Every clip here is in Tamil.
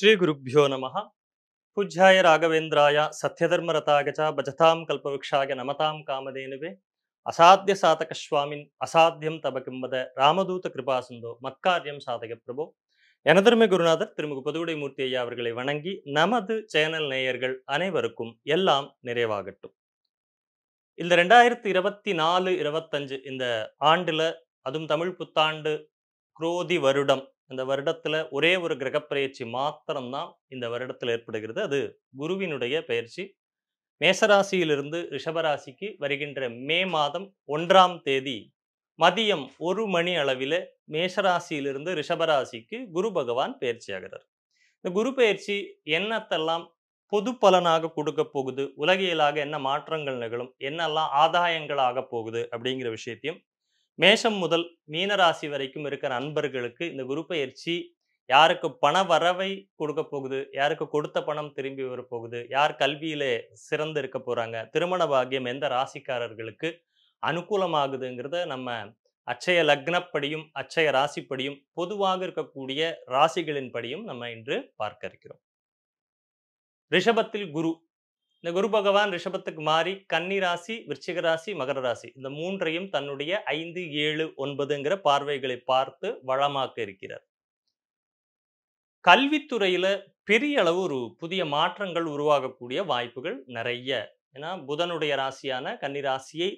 ஸ்ரீ ஸ்ரீகுருப்பியோ நம பூஜ்யாய ராகவேந்திராய சத்யதர்மரதாய ச பஜதாம் கல்பவృక్షாய நமதாம் காமதேனுவே அசாத்திய சாதக சுவாமின் அசாத்தியம் தபகிம்பத ராமதூத கிருபா சிந்தோ மத்காரியம் சாதக பிரபோ எனதர்ம குருநாதர் திருமுக பதுவுடைமூர்த்தி ஐயா அவர்களை வணங்கி நமது சேனல் நேயர்கள் அனைவருக்கும் எல்லாம் நிறைவாகட்டும் இந்த ரெண்டாயிரத்தி இருபத்தி நாலு இருபத்தஞ்சு இந்த ஆண்டுல அதுவும் தமிழ் புத்தாண்டு குரோதி வருடம் இந்த வருடத்தில் ஒரே ஒரு கிரகப்பெயர்ச்சி மாத்திரம்தான் இந்த வருடத்தில் ஏற்படுகிறது அது குருவினுடைய பயிற்சி மேசராசியிலிருந்து ரிஷபராசிக்கு வருகின்ற மே மாதம் ஒன்றாம் தேதி மதியம் ஒரு மணி அளவில் மேஷராசியிலிருந்து ரிஷபராசிக்கு குரு பகவான் ஆகிறார் இந்த குரு பயிற்சி என்னத்தெல்லாம் பொது பலனாக கொடுக்க போகுது உலகியலாக என்ன மாற்றங்கள் நிகழும் என்னெல்லாம் ஆதாயங்கள் ஆக போகுது அப்படிங்கிற விஷயத்தையும் மேஷம் முதல் மீனராசி வரைக்கும் இருக்கிற அன்பர்களுக்கு இந்த குரு பயிற்சி யாருக்கு பண வரவை கொடுக்க போகுது யாருக்கு கொடுத்த பணம் திரும்பி வரப்போகுது யார் கல்வியிலே சிறந்து இருக்க போறாங்க திருமண பாகியம் எந்த ராசிக்காரர்களுக்கு அனுகூலமாகுதுங்கிறத நம்ம அச்சய லக்னப்படியும் அச்சய ராசிப்படியும் பொதுவாக இருக்கக்கூடிய ராசிகளின் படியும் நம்ம இன்று பார்க்க இருக்கிறோம் ரிஷபத்தில் குரு இந்த குரு பகவான் ரிஷபத்துக்கு மாறி கன்னி ராசி விருச்சிக ராசி மகர ராசி இந்த மூன்றையும் தன்னுடைய ஐந்து ஏழு ஒன்பதுங்கிற பார்வைகளை பார்த்து வளமாக்க இருக்கிறார் கல்வித்துறையில பெரிய அளவு ஒரு புதிய மாற்றங்கள் உருவாகக்கூடிய வாய்ப்புகள் நிறைய ஏன்னா புதனுடைய ராசியான கன்னி ராசியை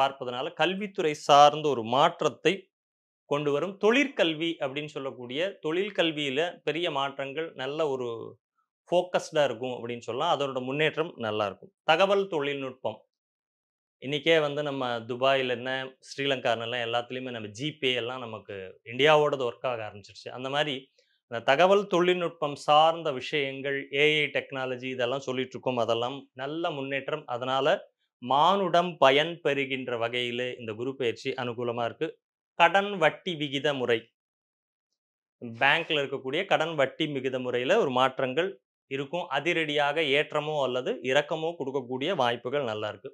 பார்ப்பதனால கல்வித்துறை சார்ந்த ஒரு மாற்றத்தை கொண்டு வரும் தொழிற்கல்வி அப்படின்னு சொல்லக்கூடிய தொழில் பெரிய மாற்றங்கள் நல்ல ஒரு ஃபோக்கஸ்டாக இருக்கும் அப்படின்னு சொல்லலாம் அதனோட முன்னேற்றம் நல்லாயிருக்கும் தகவல் தொழில்நுட்பம் இன்றைக்கே வந்து நம்ம துபாயில் என்ன ஸ்ரீலங்கானெல்லாம் எல்லாத்துலேயுமே நம்ம ஜிபே எல்லாம் நமக்கு இந்தியாவோடது ஒர்க் ஆக ஆரம்பிச்சிருச்சு அந்த மாதிரி இந்த தகவல் தொழில்நுட்பம் சார்ந்த விஷயங்கள் ஏஐ டெக்னாலஜி இதெல்லாம் சொல்லிகிட்ருக்கோம் அதெல்லாம் நல்ல முன்னேற்றம் அதனால் மானுடம் பயன் பெறுகின்ற வகையில் இந்த குரு பயிற்சி அனுகூலமாக இருக்குது கடன் வட்டி விகித முறை பேங்க்கில் இருக்கக்கூடிய கடன் வட்டி விகித முறையில் ஒரு மாற்றங்கள் இருக்கும் அதிரடியாக ஏற்றமோ அல்லது இறக்கமோ கொடுக்கக்கூடிய வாய்ப்புகள் நல்லா இருக்கு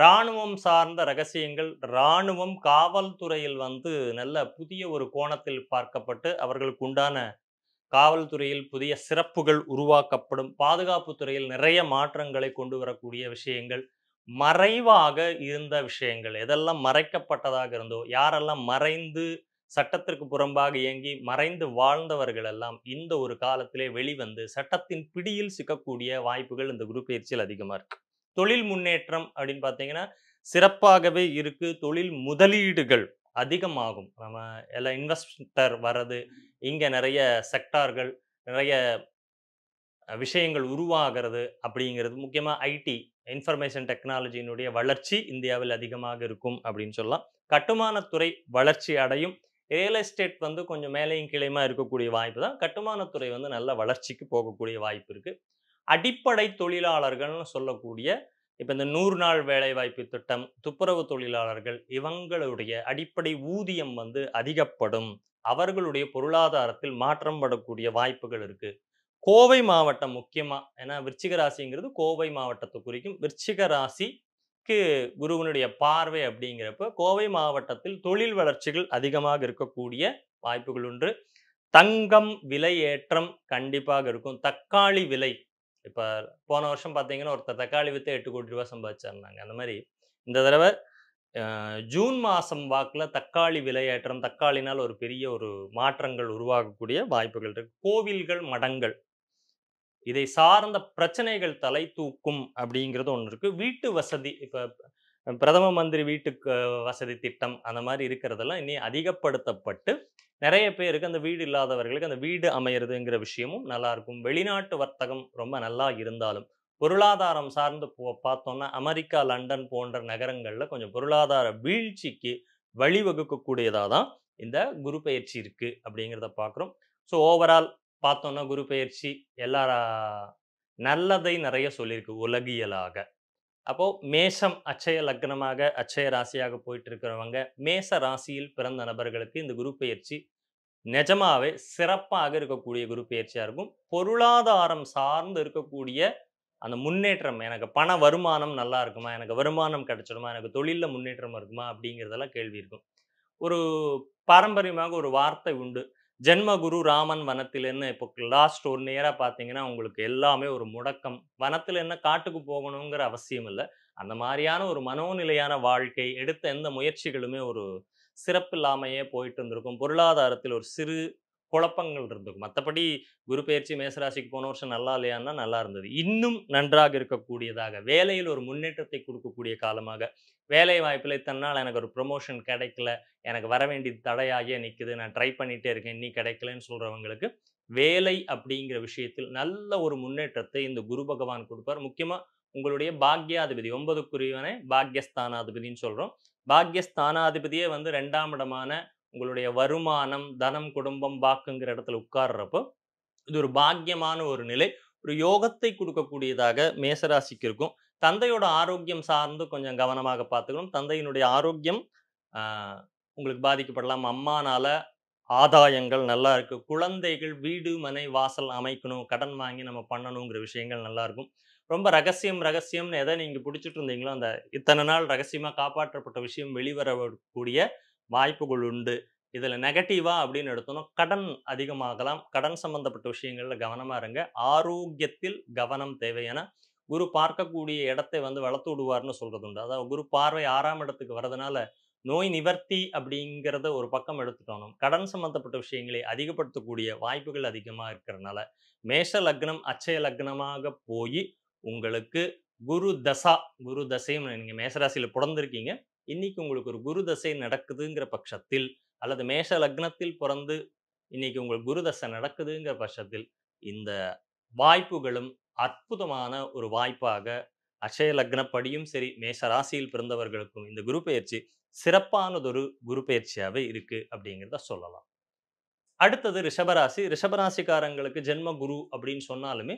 இராணுவம் சார்ந்த ரகசியங்கள் இராணுவம் காவல்துறையில் வந்து நல்ல புதிய ஒரு கோணத்தில் பார்க்கப்பட்டு அவர்களுக்கு உண்டான காவல்துறையில் புதிய சிறப்புகள் உருவாக்கப்படும் பாதுகாப்புத்துறையில் நிறைய மாற்றங்களை கொண்டு வரக்கூடிய விஷயங்கள் மறைவாக இருந்த விஷயங்கள் எதெல்லாம் மறைக்கப்பட்டதாக இருந்தோ யாரெல்லாம் மறைந்து சட்டத்திற்கு புறம்பாக இயங்கி மறைந்து வாழ்ந்தவர்கள் எல்லாம் இந்த ஒரு காலத்திலே வெளிவந்து சட்டத்தின் பிடியில் சிக்கக்கூடிய வாய்ப்புகள் இந்த குரு பயிற்சியில் அதிகமாக இருக்கு தொழில் முன்னேற்றம் அப்படின்னு பார்த்தீங்கன்னா சிறப்பாகவே இருக்கு தொழில் முதலீடுகள் அதிகமாகும் நம்ம எல்லாம் இன்வெஸ்டர் வர்றது இங்கே நிறைய செக்டார்கள் நிறைய விஷயங்கள் உருவாகிறது அப்படிங்கிறது முக்கியமாக ஐடி இன்ஃபர்மேஷன் டெக்னாலஜியினுடைய வளர்ச்சி இந்தியாவில் அதிகமாக இருக்கும் அப்படின்னு சொல்லலாம் கட்டுமானத்துறை வளர்ச்சி அடையும் ரியல் எஸ்டேட் வந்து கொஞ்சம் மேலையும் கிளையுமா இருக்கக்கூடிய வாய்ப்பு தான் கட்டுமானத்துறை வந்து நல்ல வளர்ச்சிக்கு போகக்கூடிய வாய்ப்பு இருக்குது அடிப்படை தொழிலாளர்கள்னு சொல்லக்கூடிய இப்போ இந்த நூறு நாள் வேலைவாய்ப்பு திட்டம் துப்புரவு தொழிலாளர்கள் இவங்களுடைய அடிப்படை ஊதியம் வந்து அதிகப்படும் அவர்களுடைய பொருளாதாரத்தில் மாற்றம் படக்கூடிய வாய்ப்புகள் இருக்குது கோவை மாவட்டம் முக்கியமாக ஏன்னா விருச்சிக ராசிங்கிறது கோவை மாவட்டத்தை குறிக்கும் விருச்சிக ராசி தெற்கு குருவனுடைய பார்வை அப்படிங்கிறப்ப கோவை மாவட்டத்தில் தொழில் வளர்ச்சிகள் அதிகமாக இருக்கக்கூடிய வாய்ப்புகள் உண்டு தங்கம் விலை ஏற்றம் கண்டிப்பாக இருக்கும் தக்காளி விலை இப்போ போன வருஷம் பார்த்தீங்கன்னா ஒருத்தர் தக்காளி விற்று எட்டு கோடி ரூபா சம்பாதிச்சிருந்தாங்க அந்த மாதிரி இந்த தடவை ஜூன் மாதம் வாக்கில் தக்காளி விலையேற்றம் தக்காளினால் ஒரு பெரிய ஒரு மாற்றங்கள் உருவாகக்கூடிய வாய்ப்புகள் இருக்குது கோவில்கள் மடங்கள் இதை சார்ந்த பிரச்சனைகள் தலை தூக்கும் அப்படிங்கிறது ஒன்று இருக்குது வீட்டு வசதி இப்போ பிரதம மந்திரி வீட்டுக்கு வசதி திட்டம் அந்த மாதிரி இருக்கிறதெல்லாம் இனி அதிகப்படுத்தப்பட்டு நிறைய பேருக்கு அந்த வீடு இல்லாதவர்களுக்கு அந்த வீடு அமையிறதுங்கிற விஷயமும் நல்லா இருக்கும் வெளிநாட்டு வர்த்தகம் ரொம்ப நல்லா இருந்தாலும் பொருளாதாரம் சார்ந்து போ பார்த்தோம்னா அமெரிக்கா லண்டன் போன்ற நகரங்களில் கொஞ்சம் பொருளாதார வீழ்ச்சிக்கு வழிவகுக்கக்கூடியதாக தான் இந்த குரு பயிற்சி இருக்குது அப்படிங்கிறத பார்க்குறோம் ஸோ ஓவரால் பார்த்தோன்னா குரு பெயர்ச்சி எல்லா நல்லதை நிறைய சொல்லியிருக்கு உலகியலாக அப்போது மேஷம் அச்சய லக்னமாக அச்சய ராசியாக போயிட்டு இருக்கிறவங்க மேச ராசியில் பிறந்த நபர்களுக்கு இந்த குரு பெயர்ச்சி நிஜமாவே சிறப்பாக இருக்கக்கூடிய குரு பயிற்சியாக இருக்கும் பொருளாதாரம் சார்ந்து இருக்கக்கூடிய அந்த முன்னேற்றம் எனக்கு பண வருமானம் நல்லா இருக்குமா எனக்கு வருமானம் கிடைச்சிடுமா எனக்கு தொழிலில் முன்னேற்றம் இருக்குமா அப்படிங்கிறதெல்லாம் கேள்வி இருக்கும் ஒரு பாரம்பரியமாக ஒரு வார்த்தை உண்டு ஜென்மகுரு ராமன் வனத்திலேருந்து இப்போ லாஸ்ட் ஒரு நேராக பார்த்தீங்கன்னா உங்களுக்கு எல்லாமே ஒரு முடக்கம் வனத்தில் என்ன காட்டுக்கு போகணுங்கிற அவசியம் இல்லை அந்த மாதிரியான ஒரு மனோநிலையான வாழ்க்கை எடுத்த எந்த முயற்சிகளுமே ஒரு சிறப்பு இல்லாமையே போயிட்டு இருந்திருக்கும் பொருளாதாரத்தில் ஒரு சிறு குழப்பங்கள் இருந்திருக்கும் மற்றபடி குரு பயிற்சி மேசராசிக்கு போன வருஷம் நல்லா இல்லையான்னா நல்லா இருந்தது இன்னும் நன்றாக இருக்கக்கூடியதாக வேலையில் ஒரு முன்னேற்றத்தை கொடுக்கக்கூடிய காலமாக வேலை வாய்ப்பில் இத்தனை நாள் எனக்கு ஒரு ப்ரொமோஷன் கிடைக்கல எனக்கு வர வேண்டியது தடையாகியே நிற்குது நான் ட்ரை பண்ணிகிட்டே இருக்கேன் நீ கிடைக்கலன்னு சொல்கிறவங்களுக்கு வேலை அப்படிங்கிற விஷயத்தில் நல்ல ஒரு முன்னேற்றத்தை இந்த குரு பகவான் கொடுப்பார் முக்கியமாக உங்களுடைய பாக்யாதிபதி ஒன்பதுக்குரியவனே பாக்யஸ்தானாதிபதினு சொல்கிறோம் பாக்யஸ்தானாதிபதியே வந்து ரெண்டாம் இடமான உங்களுடைய வருமானம் தனம் குடும்பம் பாக்குங்கிற இடத்துல உட்கார்றப்போ இது ஒரு பாக்கியமான ஒரு நிலை ஒரு யோகத்தை கொடுக்கக்கூடியதாக மேசராசிக்கு இருக்கும் தந்தையோட ஆரோக்கியம் சார்ந்து கொஞ்சம் கவனமாக பார்த்துக்கணும் தந்தையினுடைய ஆரோக்கியம் உங்களுக்கு பாதிக்கப்படலாம் அம்மானால் ஆதாயங்கள் நல்லா இருக்குது குழந்தைகள் வீடு மனை வாசல் அமைக்கணும் கடன் வாங்கி நம்ம பண்ணணுங்கிற விஷயங்கள் நல்லாயிருக்கும் ரொம்ப ரகசியம் ரகசியம்னு எதை நீங்கள் பிடிச்சிட்டு இருந்தீங்களோ அந்த இத்தனை நாள் ரகசியமாக காப்பாற்றப்பட்ட விஷயம் வெளிவரக்கூடிய வாய்ப்புகள் உண்டு இதில் நெகட்டிவாக அப்படின்னு எடுத்தோம்னா கடன் அதிகமாகலாம் கடன் சம்மந்தப்பட்ட விஷயங்களில் கவனமாக இருங்க ஆரோக்கியத்தில் கவனம் தேவை ஏன்னா குரு பார்க்கக்கூடிய இடத்தை வந்து வளர்த்து விடுவார்னு சொல்கிறது உண்டு அதாவது குரு பார்வை ஆறாம் இடத்துக்கு வரதுனால நோய் நிவர்த்தி அப்படிங்கிறத ஒரு பக்கம் எடுத்துட்டோம் கடன் சம்மந்தப்பட்ட விஷயங்களை அதிகப்படுத்தக்கூடிய வாய்ப்புகள் அதிகமாக இருக்கிறனால மேஷ லக்னம் அச்சய லக்னமாக போய் உங்களுக்கு குரு தசா குரு தசையும் நீங்கள் மேசராசியில் பிறந்திருக்கீங்க இன்றைக்கி உங்களுக்கு ஒரு குரு தசை நடக்குதுங்கிற பட்சத்தில் அல்லது மேஷ லக்னத்தில் பிறந்து இன்னைக்கு உங்களுக்கு குரு தசை நடக்குதுங்கிற பட்சத்தில் இந்த வாய்ப்புகளும் அற்புதமான ஒரு வாய்ப்பாக அக்ஷய லக்னப்படியும் சரி மேஷ ராசியில் பிறந்தவர்களுக்கும் இந்த குரு பயிற்சி சிறப்பானதொரு குரு பயிற்சியாகவே இருக்குது அப்படிங்கிறத சொல்லலாம் அடுத்தது ரிஷபராசி ரிஷபராசிக்காரங்களுக்கு ஜென்ம குரு அப்படின்னு சொன்னாலுமே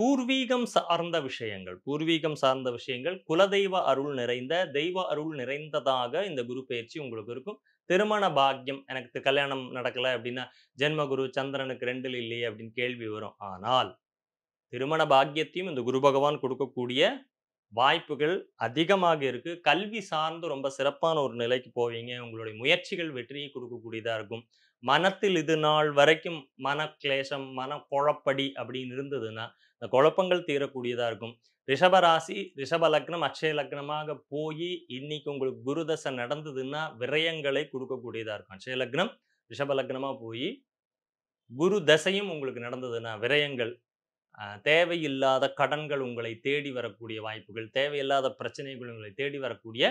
பூர்வீகம் சார்ந்த விஷயங்கள் பூர்வீகம் சார்ந்த விஷயங்கள் குலதெய்வ அருள் நிறைந்த தெய்வ அருள் நிறைந்ததாக இந்த குரு பயிற்சி உங்களுக்கு இருக்கும் திருமண பாக்கியம் எனக்கு கல்யாணம் நடக்கலை அப்படின்னா ஜென்மகுரு சந்திரனுக்கு ரெண்டில் இல்லையே அப்படின்னு கேள்வி வரும் ஆனால் திருமண பாக்கியத்தையும் இந்த குரு பகவான் கொடுக்கக்கூடிய வாய்ப்புகள் அதிகமாக இருக்குது கல்வி சார்ந்து ரொம்ப சிறப்பான ஒரு நிலைக்கு போவீங்க உங்களுடைய முயற்சிகள் வெற்றியை கொடுக்கக்கூடியதாக இருக்கும் மனத்தில் இது நாள் வரைக்கும் மன கிளேசம் மன குழப்படி அப்படின்னு இருந்ததுன்னா இந்த குழப்பங்கள் தீரக்கூடியதாக இருக்கும் ரிஷபராசி ரிஷப லக்னம் அக்ஷய லக்னமாக போய் இன்னைக்கு உங்களுக்கு குருதசை நடந்ததுன்னா விரயங்களை கொடுக்கக்கூடியதாக இருக்கும் அக்ஷய லக்னம் ரிஷப லக்னமாக போய் குரு தசையும் உங்களுக்கு நடந்ததுன்னா விரயங்கள் தேவையில்லாத கடன்கள் உங்களை தேடி வரக்கூடிய வாய்ப்புகள் தேவையில்லாத பிரச்சனைகள் உங்களை தேடி வரக்கூடிய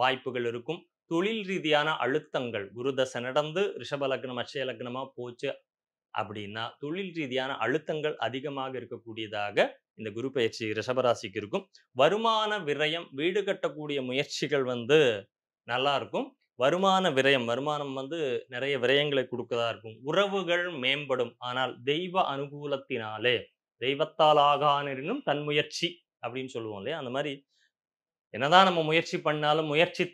வாய்ப்புகள் இருக்கும் தொழில் ரீதியான அழுத்தங்கள் குருதசை நடந்து ரிஷப லக்னம் அட்சய லக்னமாக போச்சு அப்படின்னா தொழில் ரீதியான அழுத்தங்கள் அதிகமாக இருக்கக்கூடியதாக இந்த குரு பயிற்சி ரிஷபராசிக்கு இருக்கும் வருமான விரயம் வீடு கட்டக்கூடிய முயற்சிகள் வந்து நல்லா இருக்கும் வருமான விரயம் வருமானம் வந்து நிறைய விரயங்களை கொடுக்கதா இருக்கும் உறவுகள் மேம்படும் ஆனால் தெய்வ அனுகூலத்தினாலே தெய்வத்தால் ஆகானினும் தன் முயற்சி அப்படின்னு சொல்லுவோம் இல்லையா அந்த மாதிரி என்னதான் நம்ம முயற்சி பண்ணாலும் முயற்சி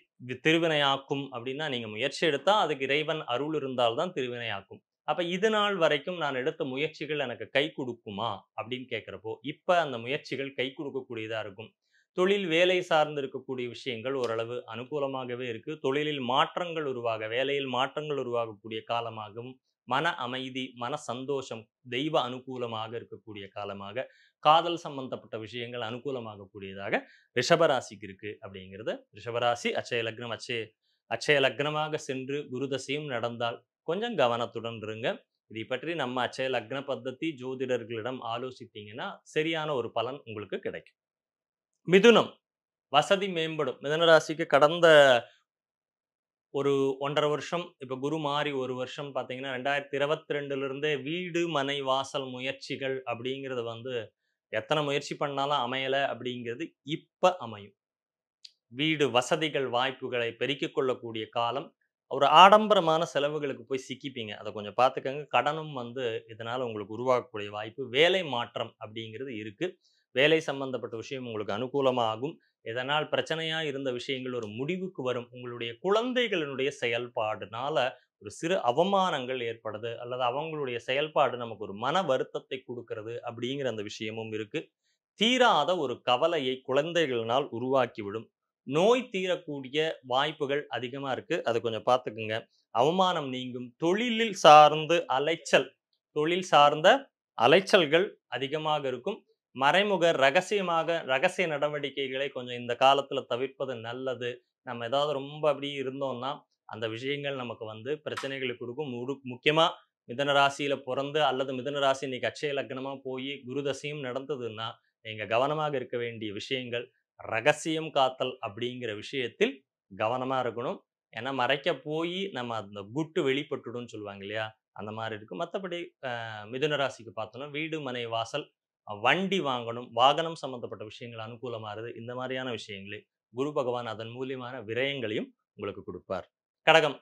திருவினையாக்கும் அப்படின்னா நீங்க முயற்சி எடுத்தா அதுக்கு இறைவன் அருள் இருந்தால்தான் திருவினையாக்கும் அப்ப இது நாள் வரைக்கும் நான் எடுத்த முயற்சிகள் எனக்கு கை கொடுக்குமா அப்படின்னு கேட்குறப்போ இப்ப அந்த முயற்சிகள் கை கொடுக்கக்கூடியதா இருக்கும் தொழில் வேலை சார்ந்து இருக்கக்கூடிய விஷயங்கள் ஓரளவு அனுகூலமாகவே இருக்கு தொழிலில் மாற்றங்கள் உருவாக வேலையில் மாற்றங்கள் உருவாகக்கூடிய காலமாகவும் மன அமைதி மன சந்தோஷம் தெய்வ அனுகூலமாக இருக்கக்கூடிய காலமாக காதல் சம்பந்தப்பட்ட விஷயங்கள் அனுகூலமாகக்கூடியதாக ரிஷபராசிக்கு இருக்கு அப்படிங்கிறத ரிஷபராசி அச்சய லக்னம் அச்சய அச்சய லக்னமாக சென்று குருதசையும் நடந்தால் கொஞ்சம் கவனத்துடன் இருங்க இதை பற்றி நம்ம அச்சய லக்ன பத்தி ஜோதிடர்களிடம் ஆலோசித்தீங்கன்னா சரியான ஒரு பலன் உங்களுக்கு கிடைக்கும் மிதுனம் வசதி மேம்படும் மிதனராசிக்கு கடந்த ஒரு ஒன்றரை வருஷம் இப்போ குரு மாறி ஒரு வருஷம் பார்த்தீங்கன்னா ரெண்டாயிரத்தி இருபத்தி ரெண்டுலேருந்தே வீடு மனை வாசல் முயற்சிகள் அப்படிங்கிறது வந்து எத்தனை முயற்சி பண்ணாலும் அமையலை அப்படிங்கிறது இப்போ அமையும் வீடு வசதிகள் வாய்ப்புகளை பெருக்கிக் கொள்ளக்கூடிய காலம் ஒரு ஆடம்பரமான செலவுகளுக்கு போய் சிக்கிப்பீங்க அதை கொஞ்சம் பார்த்துக்கங்க கடனும் வந்து இதனால் உங்களுக்கு உருவாக்கக்கூடிய வாய்ப்பு வேலை மாற்றம் அப்படிங்கிறது இருக்குது வேலை சம்பந்தப்பட்ட விஷயம் உங்களுக்கு அனுகூலமாகும் இதனால் பிரச்சனையாக இருந்த விஷயங்கள் ஒரு முடிவுக்கு வரும் உங்களுடைய குழந்தைகளினுடைய செயல்பாடுனால ஒரு சிறு அவமானங்கள் ஏற்படுது அல்லது அவங்களுடைய செயல்பாடு நமக்கு ஒரு மன வருத்தத்தை கொடுக்கறது அப்படிங்கிற அந்த விஷயமும் இருக்குது தீராத ஒரு கவலையை குழந்தைகளினால் உருவாக்கிவிடும் நோய் தீரக்கூடிய வாய்ப்புகள் அதிகமாக இருக்குது அதை கொஞ்சம் பார்த்துக்குங்க அவமானம் நீங்கும் தொழிலில் சார்ந்து அலைச்சல் தொழில் சார்ந்த அலைச்சல்கள் அதிகமாக இருக்கும் மறைமுக ரகசியமாக ரகசிய நடவடிக்கைகளை கொஞ்சம் இந்த காலத்தில் தவிர்ப்பது நல்லது நம்ம ஏதாவது ரொம்ப அப்படி இருந்தோம்னா அந்த விஷயங்கள் நமக்கு வந்து பிரச்சனைகளை கொடுக்கும் முழு முக்கியமாக மிதன ராசியில் பிறந்து அல்லது மிதன ராசி இன்னைக்கு அச்சய லக்னமாக போய் குருதசையும் நடந்ததுன்னா நீங்கள் கவனமாக இருக்க வேண்டிய விஷயங்கள் ரகசியம் காத்தல் அப்படிங்கிற விஷயத்தில் கவனமாக இருக்கணும் ஏன்னா மறைக்க போய் நம்ம அந்த குட்டு வெளிப்பட்டுடும் சொல்லுவாங்க இல்லையா அந்த மாதிரி இருக்கும் மற்றபடி மிதுன ராசிக்கு பார்த்தோன்னா வீடு மனை வாசல் வண்டி வாங்கணும் வாகனம் சம்மந்தப்பட்ட விஷயங்கள் அனுகூலமாகிறது இந்த மாதிரியான விஷயங்களே குரு பகவான் அதன் மூலியமான விரயங்களையும் உங்களுக்கு கொடுப்பார் கடகம்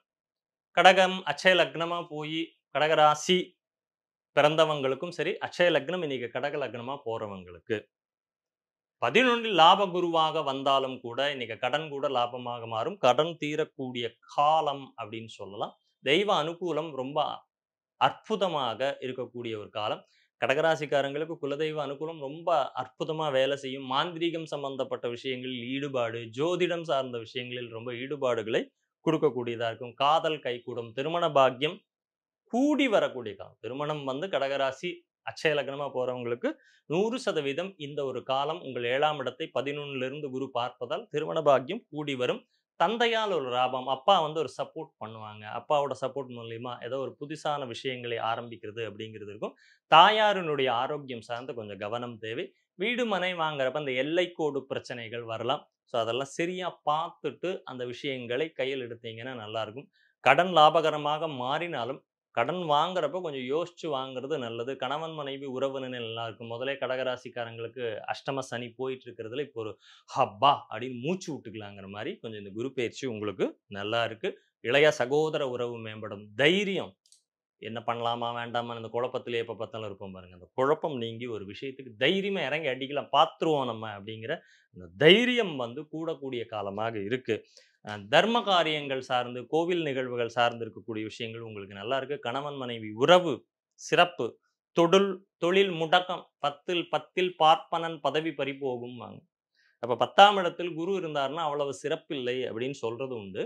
கடகம் அச்சய லக்னமாக போய் கடகராசி பிறந்தவங்களுக்கும் சரி அச்சய லக்னம் இன்னைக்கு கடக லக்னமாக போகிறவங்களுக்கு பதினொன்றில் லாப குருவாக வந்தாலும் கூட இன்னைக்கு கடன் கூட லாபமாக மாறும் கடன் தீரக்கூடிய காலம் அப்படின்னு சொல்லலாம் தெய்வ அனுகூலம் ரொம்ப அற்புதமாக இருக்கக்கூடிய ஒரு காலம் கடகராசிக்காரங்களுக்கு குலதெய்வ அனுகூலம் ரொம்ப அற்புதமாக வேலை செய்யும் மாந்திரீகம் சம்பந்தப்பட்ட விஷயங்களில் ஈடுபாடு ஜோதிடம் சார்ந்த விஷயங்களில் ரொம்ப ஈடுபாடுகளை கொடுக்கக்கூடியதாக இருக்கும் காதல் கைகூடும் திருமண பாக்கியம் கூடி வரக்கூடிய காலம் திருமணம் வந்து கடகராசி அச்சய லக்னமாக போகிறவங்களுக்கு நூறு சதவீதம் இந்த ஒரு காலம் உங்கள் ஏழாம் இடத்தை பதினொன்னுலேருந்து குரு பார்ப்பதால் திருமண பாக்கியம் கூடி வரும் தந்தையால் ஒரு லாபம் அப்பா வந்து ஒரு சப்போர்ட் பண்ணுவாங்க அப்பாவோட சப்போர்ட் மூலயமா ஏதோ ஒரு புதுசான விஷயங்களை ஆரம்பிக்கிறது அப்படிங்கிறது இருக்கும் தாயாரினுடைய ஆரோக்கியம் சார்ந்து கொஞ்சம் கவனம் தேவை வீடு மனை வாங்குறப்ப அந்த எல்லைக்கோடு பிரச்சனைகள் வரலாம் ஸோ அதெல்லாம் சரியாக பார்த்துட்டு அந்த விஷயங்களை கையில் எடுத்தீங்கன்னா நல்லாயிருக்கும் கடன் லாபகரமாக மாறினாலும் கடன் வாங்குறப்ப கொஞ்சம் யோசிச்சு வாங்குறது நல்லது கணவன் மனைவி உறவு நிலை நல்லா இருக்கும் முதலே கடகராசிக்காரங்களுக்கு அஷ்டம சனி போயிட்டு இருக்கிறதுல இப்போ ஒரு ஹப்பா அப்படின்னு மூச்சு விட்டுக்கலாங்கிற மாதிரி கொஞ்சம் இந்த குரு பயிற்சி உங்களுக்கு நல்லா இருக்கு இளைய சகோதர உறவு மேம்படும் தைரியம் என்ன பண்ணலாமா வேண்டாமான்னு அந்த குழப்பத்திலே எப்போ பார்த்தாலும் இருப்போம் பாருங்க அந்த குழப்பம் நீங்கி ஒரு விஷயத்துக்கு தைரியமாக இறங்கி அடிக்கலாம் பார்த்துருவோம் நம்ம அப்படிங்கிற அந்த தைரியம் வந்து கூடக்கூடிய காலமாக இருக்குது தர்ம காரியங்கள் சார்ந்து கோவில் நிகழ்வுகள் சார்ந்து இருக்கக்கூடிய விஷயங்கள் உங்களுக்கு நல்லா இருக்கு கணவன் மனைவி உறவு சிறப்பு தொழில் தொழில் முடக்கம் பத்தில் பத்தில் பார்ப்பனன் பதவி பறிப்போகும் வாங்க அப்போ பத்தாம் இடத்தில் குரு இருந்தாருன்னா அவ்வளவு சிறப்பில்லை அப்படின்னு சொல்றது உண்டு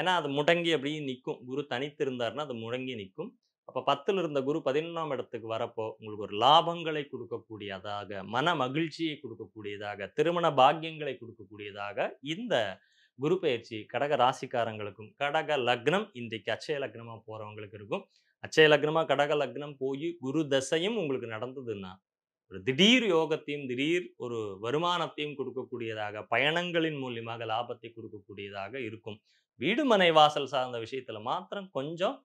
ஏன்னா அது முடங்கி அப்படியே நிற்கும் குரு தனித்து இருந்தாருன்னா அது முடங்கி நிற்கும் அப்போ பத்தில் இருந்த குரு பதினொன்றாம் இடத்துக்கு வரப்போ உங்களுக்கு ஒரு லாபங்களை கொடுக்கக்கூடியதாக மன மகிழ்ச்சியை கொடுக்கக்கூடியதாக திருமண பாக்கியங்களை கொடுக்கக்கூடியதாக இந்த குரு பயிற்சி கடக ராசிக்காரங்களுக்கும் கடக லக்னம் இன்றைக்கு அச்சய லக்னமாக போகிறவங்களுக்கு இருக்கும் அச்சய லக்னமாக கடக லக்னம் போய் குரு தசையும் உங்களுக்கு நடந்ததுன்னா ஒரு திடீர் யோகத்தையும் திடீர் ஒரு வருமானத்தையும் கொடுக்கக்கூடியதாக பயணங்களின் மூலியமாக லாபத்தை கொடுக்கக்கூடியதாக இருக்கும் வீடு மனை வாசல் சார்ந்த விஷயத்துல மாத்திரம் கொஞ்சம்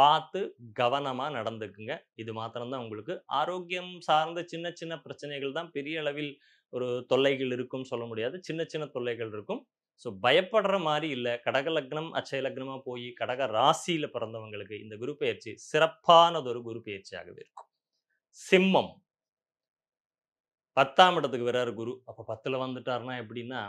பார்த்து கவனமாக நடந்துக்குங்க இது மாத்திரம்தான் உங்களுக்கு ஆரோக்கியம் சார்ந்த சின்ன சின்ன பிரச்சனைகள் தான் பெரிய அளவில் ஒரு தொல்லைகள் இருக்கும் சொல்ல முடியாது சின்ன சின்ன தொல்லைகள் இருக்கும் ஸோ பயப்படுற மாதிரி இல்லை கடக லக்னம் அச்சய லக்னமாக போய் கடக ராசியில் பிறந்தவங்களுக்கு இந்த குரு பயிற்சி சிறப்பானதொரு குரு பயிற்சியாகவே இருக்கும் சிம்மம் பத்தாம் இடத்துக்கு வர்றாரு குரு அப்போ பத்தில் வந்துட்டார்னா எப்படின்னா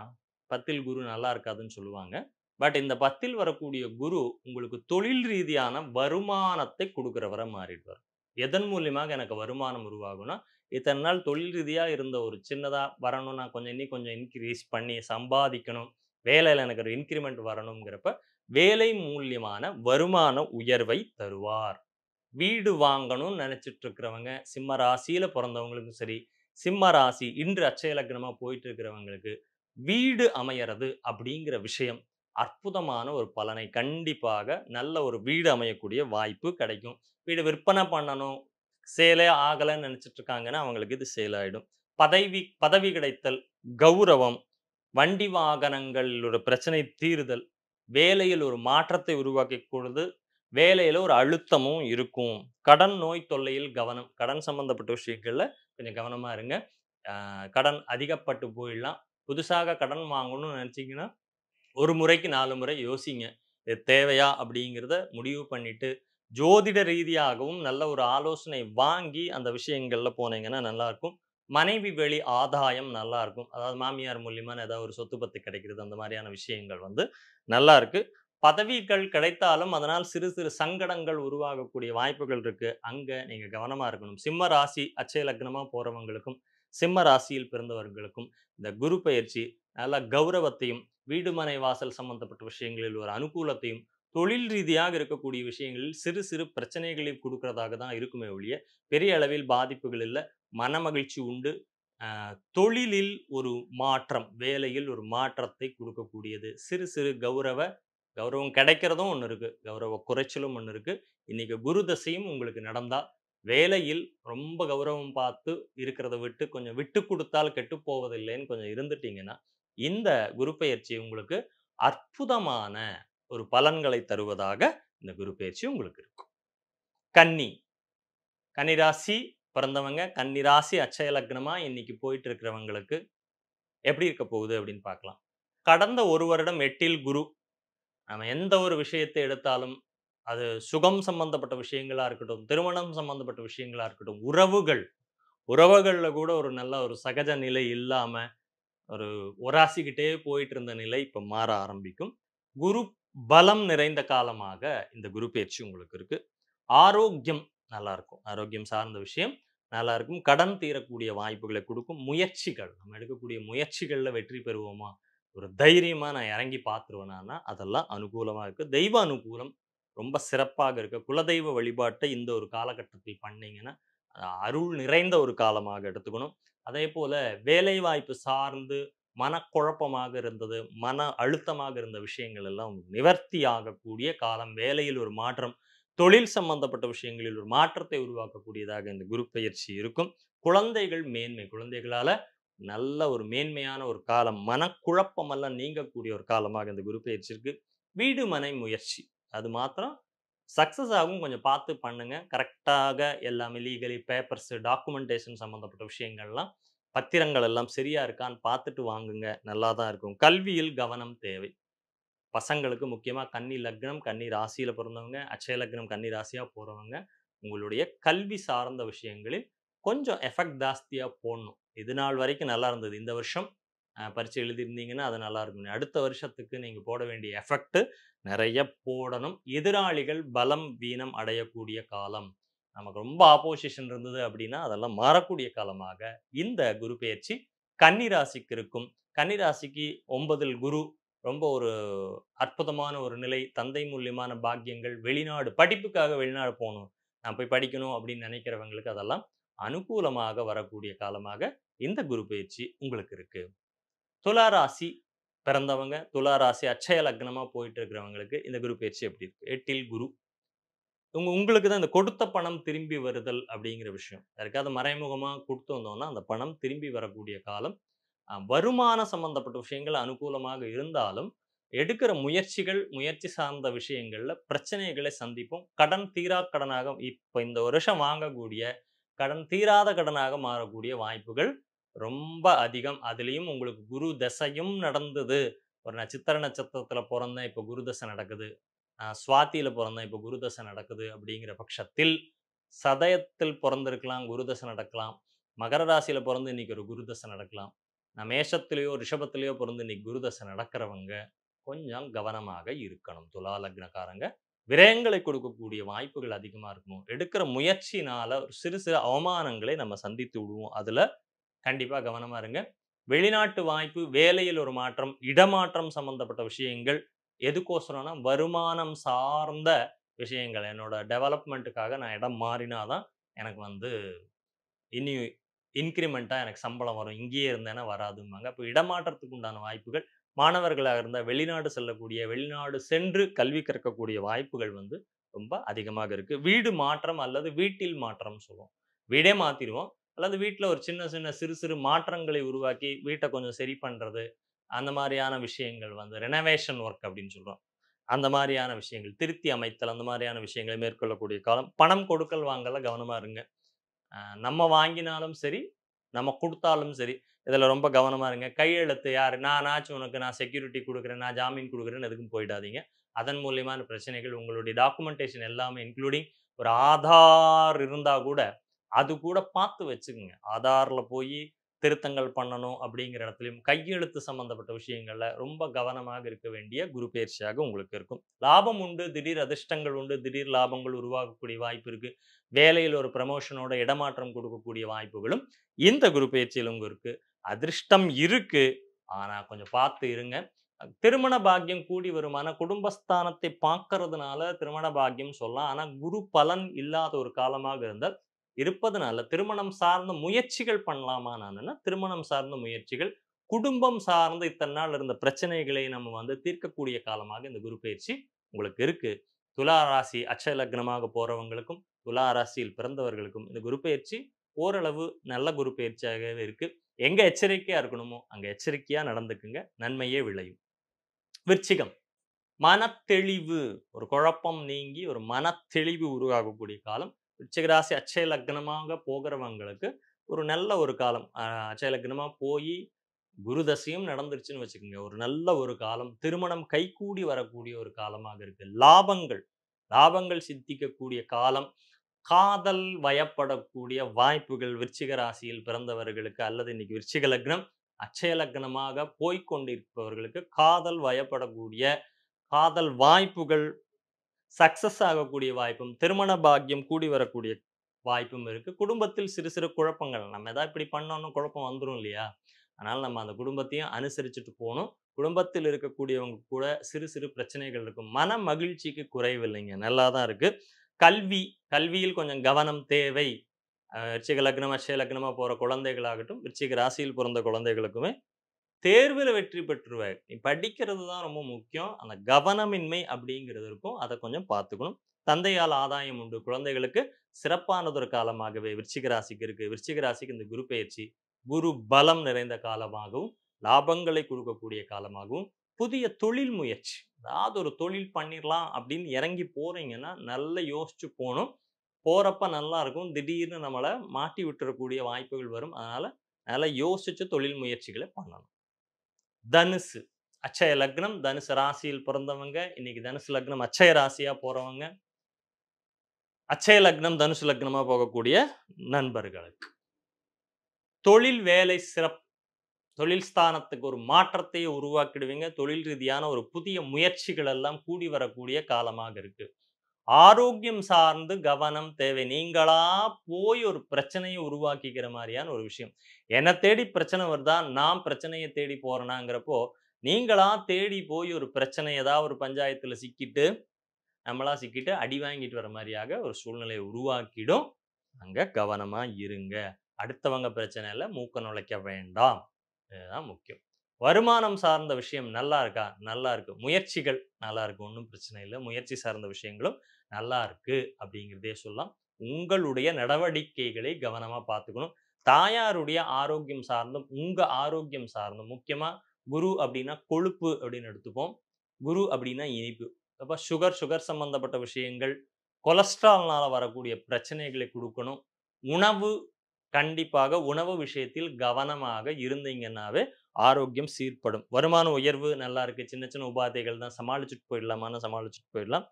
பத்தில் குரு நல்லா இருக்காதுன்னு சொல்லுவாங்க பட் இந்த பத்தில் வரக்கூடிய குரு உங்களுக்கு தொழில் ரீதியான வருமானத்தை கொடுக்குறவரை மாறிடுவார் எதன் மூலியமாக எனக்கு வருமானம் உருவாகும்னா இத்தனை நாள் தொழில் ரீதியாக இருந்த ஒரு சின்னதாக வரணும் நான் கொஞ்சம் இன்னி கொஞ்சம் இன்க்ரீஸ் பண்ணி சம்பாதிக்கணும் வேலையில் எனக்கு ஒரு இன்க்ரிமெண்ட் வரணுங்கிறப்ப வேலை மூலியமான வருமான உயர்வை தருவார் வீடு வாங்கணும்னு நினச்சிட்டு இருக்கிறவங்க சிம்ம ராசியில் பிறந்தவங்களுக்கும் சரி சிம்ம ராசி இன்று அச்சயலக்கணமாக போயிட்டு இருக்கிறவங்களுக்கு வீடு அமையறது அப்படிங்கிற விஷயம் அற்புதமான ஒரு பலனை கண்டிப்பாக நல்ல ஒரு வீடு அமையக்கூடிய வாய்ப்பு கிடைக்கும் வீடு விற்பனை பண்ணணும் சேலே ஆகலைன்னு நினச்சிட்டு இருக்காங்கன்னா அவங்களுக்கு இது சேலாயிடும் பதவி பதவி கிடைத்தல் கௌரவம் வண்டி வாகனங்களில் ஒரு பிரச்சனை தீருதல் வேலையில் ஒரு மாற்றத்தை உருவாக்கி கொடுத்து வேலையில் ஒரு அழுத்தமும் இருக்கும் கடன் நோய் தொல்லையில் கவனம் கடன் சம்மந்தப்பட்ட விஷயங்களில் கொஞ்சம் கவனமாக இருங்க கடன் அதிகப்பட்டு போயிடலாம் புதுசாக கடன் வாங்கணும்னு நினச்சிங்கன்னா ஒரு முறைக்கு நாலு முறை யோசிங்க இது தேவையா அப்படிங்கிறத முடிவு பண்ணிட்டு ஜோதிட ரீதியாகவும் நல்ல ஒரு ஆலோசனை வாங்கி அந்த விஷயங்களில் போனீங்கன்னா நல்லாயிருக்கும் மனைவி வெளி ஆதாயம் நல்லா இருக்கும் அதாவது மாமியார் மூலியமான ஏதாவது ஒரு சொத்து பத்து கிடைக்கிறது அந்த மாதிரியான விஷயங்கள் வந்து நல்லா இருக்கு பதவிகள் கிடைத்தாலும் அதனால் சிறு சிறு சங்கடங்கள் உருவாகக்கூடிய வாய்ப்புகள் இருக்கு அங்க நீங்க கவனமா இருக்கணும் சிம்ம ராசி அச்சய லக்னமா போறவங்களுக்கும் சிம்ம ராசியில் பிறந்தவர்களுக்கும் இந்த குரு பயிற்சி நல்ல கௌரவத்தையும் வீடுமனை வாசல் சம்பந்தப்பட்ட விஷயங்களில் ஒரு அனுகூலத்தையும் தொழில் ரீதியாக இருக்கக்கூடிய விஷயங்களில் சிறு சிறு பிரச்சனைகளை கொடுக்கறதாக தான் இருக்குமே ஒழிய பெரிய அளவில் பாதிப்புகள் இல்லை மனமகிழ்ச்சி உண்டு தொழிலில் ஒரு மாற்றம் வேலையில் ஒரு மாற்றத்தை கொடுக்கக்கூடியது சிறு சிறு கௌரவ கௌரவம் கிடைக்கிறதும் ஒன்று இருக்குது கௌரவ குறைச்சலும் ஒன்று இருக்குது இன்றைக்கி குரு தசையும் உங்களுக்கு நடந்தால் வேலையில் ரொம்ப கௌரவம் பார்த்து இருக்கிறத விட்டு கொஞ்சம் விட்டு கொடுத்தால் கெட்டு போவதில்லைன்னு கொஞ்சம் இருந்துட்டீங்கன்னா இந்த குரு பயிற்சி உங்களுக்கு அற்புதமான ஒரு பலன்களை தருவதாக இந்த குரு பயிற்சி உங்களுக்கு இருக்கும் கன்னி கன்னிராசி பிறந்தவங்க கன்னிராசி அச்சய லக்னமாக இன்னைக்கு போயிட்டு இருக்கிறவங்களுக்கு எப்படி இருக்க போகுது அப்படின்னு பார்க்கலாம் கடந்த ஒரு வருடம் எட்டில் குரு நம்ம எந்த ஒரு விஷயத்தை எடுத்தாலும் அது சுகம் சம்பந்தப்பட்ட விஷயங்களாக இருக்கட்டும் திருமணம் சம்பந்தப்பட்ட விஷயங்களாக இருக்கட்டும் உறவுகள் உறவுகளில் கூட ஒரு நல்ல ஒரு சகஜ நிலை இல்லாமல் ஒரு ஒராசிக்கிட்டே போயிட்டு இருந்த நிலை இப்போ மாற ஆரம்பிக்கும் குரு பலம் நிறைந்த காலமாக இந்த குரு பயிற்சி உங்களுக்கு இருக்குது ஆரோக்கியம் நல்லாயிருக்கும் ஆரோக்கியம் சார்ந்த விஷயம் நல்லா இருக்கும் கடன் தீரக்கூடிய வாய்ப்புகளை கொடுக்கும் முயற்சிகள் நம்ம எடுக்கக்கூடிய முயற்சிகளில் வெற்றி பெறுவோமா ஒரு தைரியமாக நான் இறங்கி பார்த்துருவேனான்னா அதெல்லாம் அனுகூலமாக இருக்குது தெய்வ அனுகூலம் ரொம்ப சிறப்பாக இருக்குது குலதெய்வ வழிபாட்டை இந்த ஒரு காலகட்டத்தில் பண்ணிங்கன்னா அருள் நிறைந்த ஒரு காலமாக எடுத்துக்கணும் அதே போல் வேலைவாய்ப்பு சார்ந்து மனக்குழப்பமாக இருந்தது மன அழுத்தமாக இருந்த விஷயங்கள் எல்லாம் நிவர்த்தி ஆகக்கூடிய காலம் வேலையில் ஒரு மாற்றம் தொழில் சம்பந்தப்பட்ட விஷயங்களில் ஒரு மாற்றத்தை உருவாக்கக்கூடியதாக இந்த குரு பயிற்சி இருக்கும் குழந்தைகள் மேன்மை குழந்தைகளால் நல்ல ஒரு மேன்மையான ஒரு காலம் மனக்குழப்பமெல்லாம் நீங்கக்கூடிய ஒரு காலமாக இந்த குரு பயிற்சி இருக்கு வீடு மனை முயற்சி அது மாத்திரம் சக்ஸஸ் ஆகும் கொஞ்சம் பார்த்து பண்ணுங்க கரெக்டாக எல்லாமே லீகலி பேப்பர்ஸு டாக்குமெண்டேஷன் சம்மந்தப்பட்ட விஷயங்கள்லாம் பத்திரங்கள் எல்லாம் சரியா இருக்கான்னு பார்த்துட்டு வாங்குங்க நல்லா தான் இருக்கும் கல்வியில் கவனம் தேவை பசங்களுக்கு முக்கியமாக கன்னி லக்னம் கன்னி ராசியில் பிறந்தவங்க அச்சய லக்னம் கன்னி ராசியாக போகிறவங்க உங்களுடைய கல்வி சார்ந்த விஷயங்களில் கொஞ்சம் எஃபெக்ட் ஜாஸ்தியாக போடணும் இது நாள் வரைக்கும் நல்லா இருந்தது இந்த வருஷம் பரீட்சை எழுதியிருந்தீங்கன்னா அது நல்லா இருக்கும் அடுத்த வருஷத்துக்கு நீங்கள் போட வேண்டிய எஃபெக்ட் நிறைய போடணும் எதிராளிகள் பலம் வீணம் அடையக்கூடிய காலம் நமக்கு ரொம்ப ஆப்போசிஷன் இருந்தது அப்படின்னா அதெல்லாம் மாறக்கூடிய காலமாக இந்த குரு பயிற்சி கன்னிராசிக்கு இருக்கும் கன்னிராசிக்கு ஒன்பதில் குரு ரொம்ப ஒரு அற்புதமான ஒரு நிலை தந்தை மூலியமான பாக்கியங்கள் வெளிநாடு படிப்புக்காக வெளிநாடு போகணும் நான் போய் படிக்கணும் அப்படின்னு நினைக்கிறவங்களுக்கு அதெல்லாம் அனுகூலமாக வரக்கூடிய காலமாக இந்த குரு பயிற்சி உங்களுக்கு இருக்கு துளாராசி பிறந்தவங்க துளாராசி அச்சய லக்னமாக போயிட்டு இருக்கிறவங்களுக்கு இந்த குரு பயிற்சி எப்படி இருக்கு எட்டில் குரு உங்க உங்களுக்கு தான் இந்த கொடுத்த பணம் திரும்பி வருதல் அப்படிங்கிற விஷயம் யாருக்காவது மறைமுகமாக கொடுத்து வந்தோம்னா அந்த பணம் திரும்பி வரக்கூடிய காலம் வருமான சம்பந்தப்பட்ட விஷயங்கள் அனுகூலமாக இருந்தாலும் எடுக்கிற முயற்சிகள் முயற்சி சார்ந்த விஷயங்கள்ல பிரச்சனைகளை சந்திப்போம் கடன் தீரா கடனாக இப்போ இந்த வருஷம் வாங்கக்கூடிய கடன் தீராத கடனாக மாறக்கூடிய வாய்ப்புகள் ரொம்ப அதிகம் அதுலேயும் உங்களுக்கு குரு தசையும் நடந்தது ஒரு நட்சத்திர சித்திர நட்சத்திரத்தில் பிறந்தேன் இப்போ குரு தசை நடக்குது சுவாத்தியில் பிறந்தேன் இப்போ குரு தசை நடக்குது அப்படிங்கிற பட்சத்தில் சதயத்தில் பிறந்திருக்கலாம் குரு தசை நடக்கலாம் மகர ராசியில் பிறந்து இன்னைக்கு ஒரு குரு தசை நடக்கலாம் நான் மேஷத்திலேயோ ரிஷபத்திலேயோ பிறந்து இன்னைக்கு குருதசை நடக்கிறவங்க கொஞ்சம் கவனமாக இருக்கணும் துலா லக்னக்காரங்க விரயங்களை கொடுக்கக்கூடிய வாய்ப்புகள் அதிகமாக இருக்கணும் எடுக்கிற முயற்சினால ஒரு சிறு சிறு அவமானங்களை நம்ம சந்தித்து விடுவோம் அதில் கண்டிப்பாக கவனமாக இருங்க வெளிநாட்டு வாய்ப்பு வேலையில் ஒரு மாற்றம் இடமாற்றம் சம்மந்தப்பட்ட விஷயங்கள் எதுக்கோசரம்னா வருமானம் சார்ந்த விஷயங்கள் என்னோட டெவலப்மெண்ட்டுக்காக நான் இடம் மாறினாதான் எனக்கு வந்து இனி இன்க்ரிமெண்ட்டாக எனக்கு சம்பளம் வரும் இங்கேயே இருந்தேன்னா வராதும்பாங்க அப்போ இடமாற்றத்துக்கு உண்டான வாய்ப்புகள் மாணவர்களாக இருந்தால் வெளிநாடு செல்லக்கூடிய வெளிநாடு சென்று கல்வி கற்கக்கூடிய வாய்ப்புகள் வந்து ரொம்ப அதிகமாக இருக்குது வீடு மாற்றம் அல்லது வீட்டில் மாற்றம்னு சொல்லுவோம் வீடே மாற்றிடுவோம் அல்லது வீட்டில் ஒரு சின்ன சின்ன சிறு சிறு மாற்றங்களை உருவாக்கி வீட்டை கொஞ்சம் சரி பண்ணுறது அந்த மாதிரியான விஷயங்கள் வந்து ரெனவேஷன் ஒர்க் அப்படின்னு சொல்கிறோம் அந்த மாதிரியான விஷயங்கள் திருத்தி அமைத்தல் அந்த மாதிரியான விஷயங்களை மேற்கொள்ளக்கூடிய காலம் பணம் கொடுக்கல் வாங்கல கவனமாக இருங்க நம்ம வாங்கினாலும் சரி நம்ம கொடுத்தாலும் சரி இதில் ரொம்ப கவனமாக இருங்க கையெழுத்து யார் நானாச்சும் உனக்கு நான் செக்யூரிட்டி கொடுக்குறேன் நான் ஜாமீன் கொடுக்குறேன்னு எதுக்கும் போயிடாதீங்க அதன் மூலியமான பிரச்சனைகள் உங்களுடைய டாக்குமெண்டேஷன் எல்லாமே இன்க்ளூடிங் ஒரு ஆதார் இருந்தால் கூட அது கூட பார்த்து வச்சுக்கோங்க ஆதாரில் போய் திருத்தங்கள் பண்ணணும் அப்படிங்கிற இடத்துலையும் கையெழுத்து சம்மந்தப்பட்ட விஷயங்களில் ரொம்ப கவனமாக இருக்க வேண்டிய குரு பயிற்சியாக உங்களுக்கு இருக்கும் லாபம் உண்டு திடீர் அதிர்ஷ்டங்கள் உண்டு திடீர் லாபங்கள் உருவாகக்கூடிய வாய்ப்பு இருக்குது வேலையில் ஒரு ப்ரமோஷனோட இடமாற்றம் கொடுக்கக்கூடிய வாய்ப்புகளும் இந்த குரு பயிற்சியில் உங்களுக்கு அதிர்ஷ்டம் இருக்குது ஆனால் கொஞ்சம் பார்த்து இருங்க திருமண பாக்கியம் கூடி வருமான குடும்பஸ்தானத்தை பார்க்கறதுனால திருமண பாக்கியம் சொல்லலாம் ஆனால் குரு பலன் இல்லாத ஒரு காலமாக இருந்தால் இருப்பதனால திருமணம் சார்ந்த முயற்சிகள் பண்ணலாமா நான் திருமணம் சார்ந்த முயற்சிகள் குடும்பம் சார்ந்த இத்தனை நாள் இருந்த பிரச்சனைகளை நம்ம வந்து தீர்க்கக்கூடிய காலமாக இந்த குரு பயிற்சி உங்களுக்கு இருக்கு துலா ராசி அச்ச லக்னமாக போறவங்களுக்கும் துலா ராசியில் பிறந்தவர்களுக்கும் இந்த குரு பயிற்சி ஓரளவு நல்ல குரு பயிற்சியாகவே இருக்கு எங்க எச்சரிக்கையா இருக்கணுமோ அங்க எச்சரிக்கையா நடந்துக்குங்க நன்மையே விளையும் விருச்சிகம் மனத்தெளிவு ஒரு குழப்பம் நீங்கி ஒரு மனத்தெளிவு உருவாகக்கூடிய காலம் விருச்சிகராசி அச்சய லக்னமாக போகிறவங்களுக்கு ஒரு நல்ல ஒரு காலம் அச்சய லக்னமாக போய் குருதசையும் நடந்துருச்சுன்னு வச்சுக்கோங்க ஒரு நல்ல ஒரு காலம் திருமணம் கைகூடி வரக்கூடிய ஒரு காலமாக இருக்கு லாபங்கள் லாபங்கள் சித்திக்கக்கூடிய காலம் காதல் வயப்படக்கூடிய வாய்ப்புகள் விருச்சிக ராசியில் பிறந்தவர்களுக்கு அல்லது இன்னைக்கு விருச்சிக லக்னம் அச்சய லக்னமாக போய்கொண்டிருப்பவர்களுக்கு காதல் வயப்படக்கூடிய காதல் வாய்ப்புகள் சக்சஸ் ஆகக்கூடிய வாய்ப்பும் திருமண பாக்கியம் கூடி வரக்கூடிய வாய்ப்பும் இருக்குது குடும்பத்தில் சிறு சிறு குழப்பங்கள் நம்ம எதாவது இப்படி பண்ணோன்னு குழப்பம் வந்துடும் இல்லையா அதனால் நம்ம அந்த குடும்பத்தையும் அனுசரிச்சுட்டு போகணும் குடும்பத்தில் இருக்கக்கூடியவங்க கூட சிறு சிறு பிரச்சனைகள் இருக்கும் மன மகிழ்ச்சிக்கு குறைவில்லைங்க நல்லா தான் இருக்குது கல்வி கல்வியில் கொஞ்சம் கவனம் தேவை விருச்சிக லக்னமாக லக்னமாக போகிற குழந்தைகளாகட்டும் விருச்சிக ராசியில் பிறந்த குழந்தைகளுக்குமே தேர்வில் வெற்றி பெற்றுருவாய் நீ படிக்கிறது தான் ரொம்ப முக்கியம் அந்த கவனமின்மை அப்படிங்கிறது இருக்கும் அதை கொஞ்சம் பார்த்துக்கணும் தந்தையால் ஆதாயம் உண்டு குழந்தைகளுக்கு சிறப்பானதொரு காலமாகவே விருச்சிக ராசிக்கு இருக்குது விருச்சிக ராசிக்கு இந்த குரு பயிற்சி குரு பலம் நிறைந்த காலமாகவும் லாபங்களை கொடுக்கக்கூடிய காலமாகவும் புதிய தொழில் முயற்சி அதாவது ஒரு தொழில் பண்ணிடலாம் அப்படின்னு இறங்கி போகிறீங்கன்னா நல்லா யோசிச்சு போகணும் போகிறப்ப நல்லா இருக்கும் திடீர்னு நம்மளை மாட்டி விட்டுறக்கூடிய வாய்ப்புகள் வரும் அதனால் நல்லா யோசித்து தொழில் முயற்சிகளை பண்ணணும் தனுசு அச்சய லக்னம் தனுசு ராசியில் பிறந்தவங்க இன்னைக்கு தனுசு லக்னம் அச்சய ராசியா போறவங்க அச்சய லக்னம் தனுசு லக்னமா போகக்கூடிய நண்பர்களுக்கு தொழில் வேலை சிறப்பு தொழில் ஸ்தானத்துக்கு ஒரு மாற்றத்தை உருவாக்கிடுவீங்க தொழில் ரீதியான ஒரு புதிய முயற்சிகள் எல்லாம் கூடி வரக்கூடிய காலமாக இருக்கு ஆரோக்கியம் சார்ந்து கவனம் தேவை நீங்களா போய் ஒரு பிரச்சனையை உருவாக்கிக்கிற மாதிரியான ஒரு விஷயம் என்னை தேடி பிரச்சனை வருதா நான் பிரச்சனையை தேடி போகிறேனாங்கிறப்போ நீங்களா தேடி போய் ஒரு பிரச்சனை ஏதாவது ஒரு பஞ்சாயத்தில் சிக்கிட்டு நம்மளா சிக்கிட்டு அடி வாங்கிட்டு வர மாதிரியாக ஒரு சூழ்நிலையை உருவாக்கிடும் அங்கே கவனமாக இருங்க அடுத்தவங்க பிரச்சனையில் மூக்க நுழைக்க வேண்டாம் இதுதான் முக்கியம் வருமானம் சார்ந்த விஷயம் நல்லா இருக்கா நல்லா இருக்கு முயற்சிகள் நல்லா இருக்கு ஒன்றும் பிரச்சனை இல்லை முயற்சி சார்ந்த விஷயங்களும் நல்லா இருக்கு அப்படிங்கிறதே சொல்லலாம் உங்களுடைய நடவடிக்கைகளை கவனமாக பார்த்துக்கணும் தாயாருடைய ஆரோக்கியம் சார்ந்தும் உங்கள் ஆரோக்கியம் சார்ந்தும் முக்கியமாக குரு அப்படின்னா கொழுப்பு அப்படின்னு எடுத்துப்போம் குரு அப்படின்னா இனிப்பு அப்போ சுகர் சுகர் சம்மந்தப்பட்ட விஷயங்கள் கொலஸ்ட்ரால்னால வரக்கூடிய பிரச்சனைகளை கொடுக்கணும் உணவு கண்டிப்பாக உணவு விஷயத்தில் கவனமாக இருந்தீங்கன்னாவே ஆரோக்கியம் சீர்படும் வருமான உயர்வு நல்லா இருக்குது சின்ன சின்ன உபாதைகள் தான் சமாளிச்சுட்டு போயிடலாமான்னு சமாளிச்சுட்டு போயிடலாம்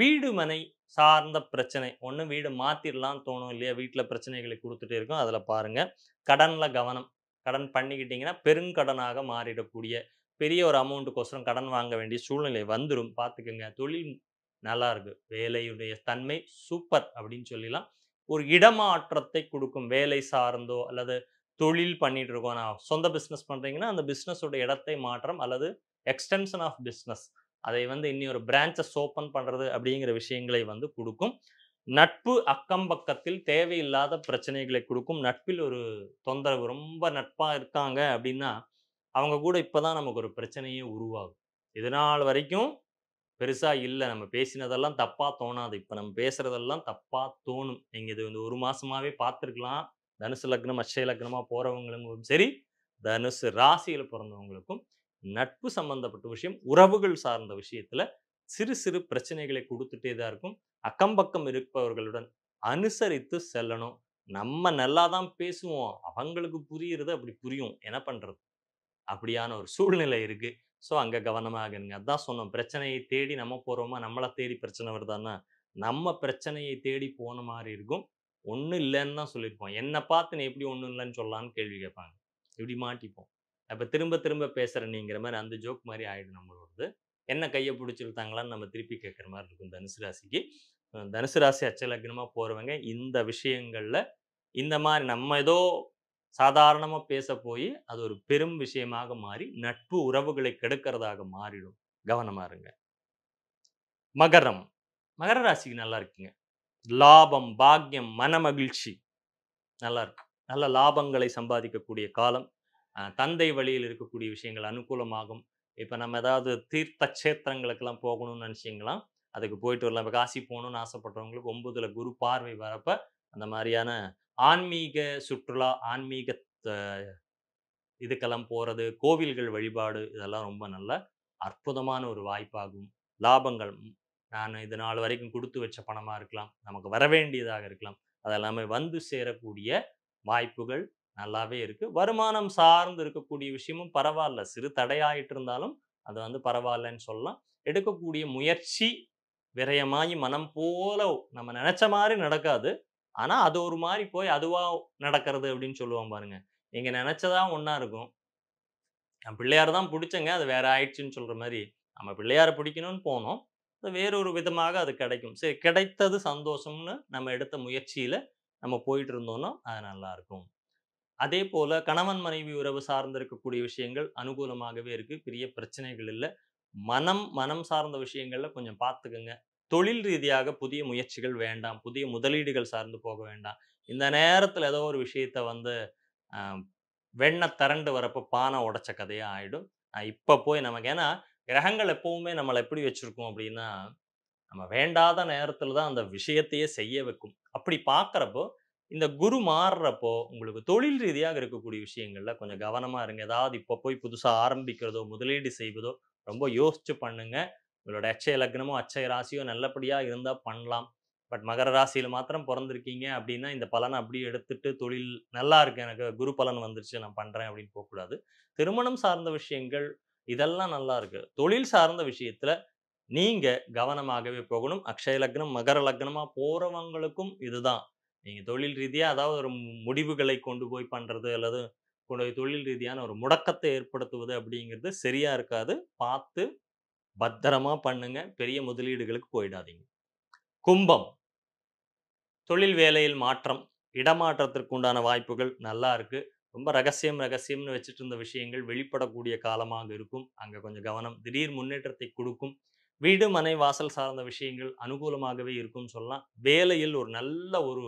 வீடு மனை சார்ந்த பிரச்சனை ஒன்று வீடு மாற்றிடலாம் தோணும் இல்லையா வீட்டில் பிரச்சனைகளை கொடுத்துட்டு இருக்கோம் அதில் பாருங்கள் கடனில் கவனம் கடன் பண்ணிக்கிட்டிங்கன்னா பெருங்கடனாக மாறிடக்கூடிய பெரிய ஒரு அமௌண்ட்டுக்கோசரம் கடன் வாங்க வேண்டிய சூழ்நிலை வந்துடும் பார்த்துக்கோங்க தொழில் நல்லா இருக்குது வேலையுடைய தன்மை சூப்பர் அப்படின்னு சொல்லிலாம் ஒரு இடமாற்றத்தை கொடுக்கும் வேலை சார்ந்தோ அல்லது தொழில் பண்ணிகிட்டு இருக்கோம் நான் சொந்த பிஸ்னஸ் பண்ணுறீங்கன்னா அந்த பிஸ்னஸோட இடத்தை மாற்றம் அல்லது எக்ஸ்டென்ஷன் ஆஃப் பிஸ்னஸ் அதை வந்து இன்னி ஒரு பிரான்ச்சஸ் ஓப்பன் பண்ணுறது அப்படிங்கிற விஷயங்களை வந்து கொடுக்கும் நட்பு அக்கம் பக்கத்தில் தேவையில்லாத பிரச்சனைகளை கொடுக்கும் நட்பில் ஒரு தொந்தரவு ரொம்ப நட்பாக இருக்காங்க அப்படின்னா அவங்க கூட இப்போ தான் நமக்கு ஒரு பிரச்சனையே உருவாகும் இதனால் வரைக்கும் பெருசாக இல்லை நம்ம பேசினதெல்லாம் தப்பாக தோணாது இப்போ நம்ம பேசுகிறதெல்லாம் தப்பாக தோணும் நீங்கள் இது வந்து ஒரு மாதமாகவே பார்த்துருக்கலாம் தனுசு லக்னம் அக்ஷய லக்னமாக போகிறவங்களுக்கும் சரி தனுசு ராசியில் பிறந்தவங்களுக்கும் நட்பு சம்பந்தப்பட்ட விஷயம் உறவுகள் சார்ந்த விஷயத்துல சிறு சிறு பிரச்சனைகளை கொடுத்துட்டே தான் இருக்கும் அக்கம்பக்கம் இருப்பவர்களுடன் அனுசரித்து செல்லணும் நம்ம நல்லா தான் பேசுவோம் அவங்களுக்கு புரியுறது அப்படி புரியும் என்ன பண்றது அப்படியான ஒரு சூழ்நிலை இருக்கு ஸோ அங்கே கவனமாக இருங்க அதான் சொன்னோம் பிரச்சனையை தேடி நம்ம போகிறோமா நம்மளை தேடி பிரச்சனை வருதான்னா நம்ம பிரச்சனையை தேடி போன மாதிரி இருக்கும் ஒன்றும் இல்லைன்னு தான் சொல்லியிருப்போம் என்னை பார்த்து நீ எப்படி ஒன்றும் இல்லைன்னு சொல்லலான்னு கேள்வி கேட்பாங்க இப்படி மாட்டிப்போம் அப்போ திரும்ப திரும்ப பேசுகிற நீங்கிற மாதிரி அந்த ஜோக் மாதிரி ஆகிடும் நம்மளோடது என்ன கையை பிடிச்சிருத்தாங்களான்னு நம்ம திருப்பி கேட்குற மாதிரி இருக்கும் தனுசு ராசிக்கு தனுசு ராசி அச்சலக்கணமாக போகிறவங்க இந்த விஷயங்களில் இந்த மாதிரி நம்ம ஏதோ சாதாரணமாக பேச போய் அது ஒரு பெரும் விஷயமாக மாறி நட்பு உறவுகளை கெடுக்கிறதாக மாறிடும் கவனமாக இருங்க மகரம் மகர ராசிக்கு நல்லா இருக்குங்க லாபம் பாக்கியம் மன மகிழ்ச்சி நல்லா இருக்கும் நல்ல லாபங்களை சம்பாதிக்கக்கூடிய காலம் தந்தை வழியில் இருக்கக்கூடிய விஷயங்கள் அனுகூலமாகும் இப்போ நம்ம ஏதாவது தீர்த்த கஷேத்திரங்களுக்கெல்லாம் போகணும்னு நினச்சிங்களாம் அதுக்கு போயிட்டு வரலாம் இப்போ காசி போகணும்னு ஆசைப்படுறவங்களுக்கு ஒன்பதுல குரு பார்வை வரப்ப அந்த மாதிரியான ஆன்மீக சுற்றுலா ஆன்மீக இதுக்கெல்லாம் போகிறது கோவில்கள் வழிபாடு இதெல்லாம் ரொம்ப நல்ல அற்புதமான ஒரு வாய்ப்பாகும் லாபங்கள் நான் இது நாள் வரைக்கும் கொடுத்து வச்ச பணமாக இருக்கலாம் நமக்கு வர வேண்டியதாக இருக்கலாம் அதெல்லாமே வந்து சேரக்கூடிய வாய்ப்புகள் நல்லாவே இருக்கு வருமானம் சார்ந்து இருக்கக்கூடிய விஷயமும் பரவாயில்ல சிறு தடையாயிட்டு இருந்தாலும் அது வந்து பரவாயில்லன்னு சொல்லலாம் எடுக்கக்கூடிய முயற்சி விரயமாயி மனம் போல நம்ம நினைச்ச மாதிரி நடக்காது ஆனா அது ஒரு மாதிரி போய் அதுவா நடக்கிறது அப்படின்னு சொல்லுவோம் பாருங்க நீங்க நினைச்சதா ஒன்னா இருக்கும் நான் பிள்ளையார் தான் பிடிச்சங்க அது வேற ஆயிடுச்சுன்னு சொல்ற மாதிரி நம்ம பிள்ளையாரை பிடிக்கணும்னு போனோம் அது வேறொரு விதமாக அது கிடைக்கும் சரி கிடைத்தது சந்தோஷம்னு நம்ம எடுத்த முயற்சியில நம்ம போயிட்டு இருந்தோம்னா அது நல்லா இருக்கும் அதே போல கணவன் மனைவி உறவு சார்ந்து இருக்கக்கூடிய விஷயங்கள் அனுகூலமாகவே இருக்கு பெரிய பிரச்சனைகள் இல்லை மனம் மனம் சார்ந்த விஷயங்கள்ல கொஞ்சம் பார்த்துக்குங்க தொழில் ரீதியாக புதிய முயற்சிகள் வேண்டாம் புதிய முதலீடுகள் சார்ந்து போக வேண்டாம் இந்த நேரத்தில் ஏதோ ஒரு விஷயத்த வந்து வெண்ணை தரண்டு வரப்போ பானை உடைச்ச கதையாக ஆகிடும் இப்போ போய் நமக்கு ஏன்னா கிரகங்கள் எப்பவுமே நம்மளை எப்படி வச்சுருக்கோம் அப்படின்னா நம்ம வேண்டாத நேரத்தில் தான் அந்த விஷயத்தையே செய்ய வைக்கும் அப்படி பார்க்குறப்போ இந்த குரு மாறுறப்போ உங்களுக்கு தொழில் ரீதியாக இருக்கக்கூடிய விஷயங்கள்ல கொஞ்சம் கவனமாக இருங்க ஏதாவது இப்போ போய் புதுசாக ஆரம்பிக்கிறதோ முதலீடு செய்வதோ ரொம்ப யோசிச்சு பண்ணுங்க உங்களோட அச்சய லக்னமோ அச்சய ராசியோ நல்லபடியாக இருந்தால் பண்ணலாம் பட் மகர ராசியில் மாத்திரம் பிறந்திருக்கீங்க அப்படின்னா இந்த பலனை அப்படியே எடுத்துட்டு தொழில் நல்லா இருக்கு எனக்கு குரு பலன் வந்துருச்சு நான் பண்ணுறேன் அப்படின்னு போகக்கூடாது திருமணம் சார்ந்த விஷயங்கள் இதெல்லாம் நல்லா இருக்கு தொழில் சார்ந்த விஷயத்தில் நீங்கள் கவனமாகவே போகணும் அக்ஷய லக்னம் மகர லக்னமாக போகிறவங்களுக்கும் இதுதான் நீங்கள் தொழில் ரீதியாக அதாவது ஒரு முடிவுகளை கொண்டு போய் பண்ணுறது அல்லது கொண்டு போய் தொழில் ரீதியான ஒரு முடக்கத்தை ஏற்படுத்துவது அப்படிங்கிறது சரியாக இருக்காது பார்த்து பத்திரமா பண்ணுங்க பெரிய முதலீடுகளுக்கு போயிடாதீங்க கும்பம் தொழில் வேலையில் மாற்றம் இடமாற்றத்திற்கு உண்டான வாய்ப்புகள் நல்லா இருக்கு ரொம்ப ரகசியம் ரகசியம்னு வச்சுட்டு இருந்த விஷயங்கள் வெளிப்படக்கூடிய காலமாக இருக்கும் அங்கே கொஞ்சம் கவனம் திடீர் முன்னேற்றத்தை கொடுக்கும் வீடு மனை வாசல் சார்ந்த விஷயங்கள் அனுகூலமாகவே இருக்கும்னு சொல்லலாம் வேலையில் ஒரு நல்ல ஒரு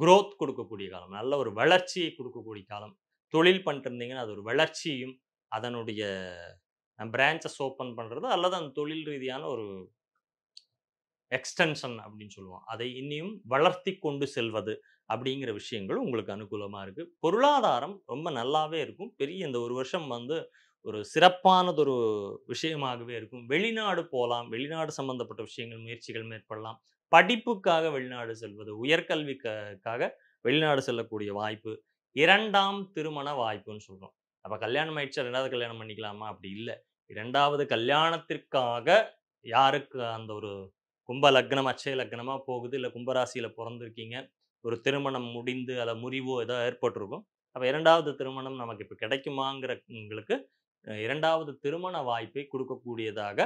குரோத் கொடுக்கக்கூடிய காலம் நல்ல ஒரு வளர்ச்சியை கொடுக்கக்கூடிய காலம் தொழில் பண்ணிட்டு இருந்தீங்கன்னா அது ஒரு வளர்ச்சியும் அதனுடைய பிரான்ச்சஸ் ஓப்பன் பண்ணுறது அல்லது அந்த தொழில் ரீதியான ஒரு எக்ஸ்டென்ஷன் அப்படின்னு சொல்லுவோம் அதை இன்னியும் வளர்த்தி கொண்டு செல்வது அப்படிங்கிற விஷயங்கள் உங்களுக்கு அனுகூலமாக இருக்குது பொருளாதாரம் ரொம்ப நல்லாவே இருக்கும் பெரிய இந்த ஒரு வருஷம் வந்து ஒரு சிறப்பானதொரு விஷயமாகவே இருக்கும் வெளிநாடு போகலாம் வெளிநாடு சம்மந்தப்பட்ட விஷயங்கள் முயற்சிகள் மேற்கொள்ளலாம் படிப்புக்காக வெளிநாடு செல்வது உயர்கல்விக்காக வெளிநாடு செல்லக்கூடிய வாய்ப்பு இரண்டாம் திருமண வாய்ப்புன்னு சொல்கிறோம் அப்போ கல்யாணம் ஆயிடுச்சா ரெண்டாவது கல்யாணம் பண்ணிக்கலாமா அப்படி இல்லை இரண்டாவது கல்யாணத்திற்காக யாருக்கு அந்த ஒரு கும்ப லக்னம் அச்சய லக்னமாக போகுது இல்லை கும்பராசியில் பிறந்திருக்கீங்க ஒரு திருமணம் முடிந்து அதை முறிவோ ஏதோ ஏற்பட்டிருக்கும் அப்போ இரண்டாவது திருமணம் நமக்கு இப்போ கிடைக்குமாங்கிறவங்களுக்கு இரண்டாவது திருமண வாய்ப்பை கொடுக்கக்கூடியதாக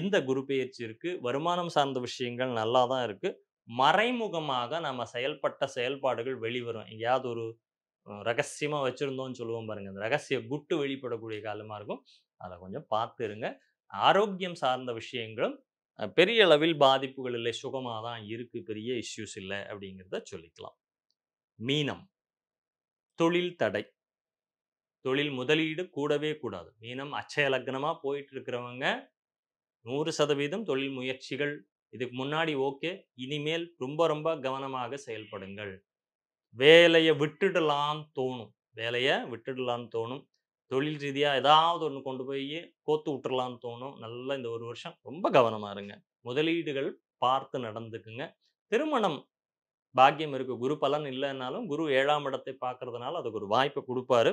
இந்த குரு பயிற்சியிற்கு வருமானம் சார்ந்த விஷயங்கள் நல்லா தான் இருக்குது மறைமுகமாக நம்ம செயல்பட்ட செயல்பாடுகள் வெளிவரும் எங்கேயாவது ஒரு ரகசியமாக வச்சுருந்தோம்னு சொல்லுவோம் பாருங்கள் அந்த ரகசிய குட்டு வெளிப்படக்கூடிய காலமாக இருக்கும் அதை கொஞ்சம் பார்த்து இருங்க ஆரோக்கியம் சார்ந்த விஷயங்களும் பெரிய அளவில் பாதிப்புகள் இல்லை சுகமாக தான் இருக்குது பெரிய இஷ்யூஸ் இல்லை அப்படிங்கிறத சொல்லிக்கலாம் மீனம் தொழில் தடை தொழில் முதலீடு கூடவே கூடாது மீனம் அச்சய லக்னமாக போயிட்டு இருக்கிறவங்க நூறு சதவீதம் தொழில் முயற்சிகள் இதுக்கு முன்னாடி ஓகே இனிமேல் ரொம்ப ரொம்ப கவனமாக செயல்படுங்கள் வேலையை விட்டுடலான்னு தோணும் வேலையை விட்டுடலான்னு தோணும் தொழில் ரீதியாக ஏதாவது ஒன்று கொண்டு போய் கோத்து விட்டுறலான்னு தோணும் நல்லா இந்த ஒரு வருஷம் ரொம்ப கவனமாக இருங்க முதலீடுகள் பார்த்து நடந்துக்குங்க திருமணம் பாக்கியம் இருக்குது குரு பலன் இல்லைன்னாலும் குரு ஏழாம் இடத்தை பார்க்கறதுனால அதுக்கு ஒரு வாய்ப்பை கொடுப்பாரு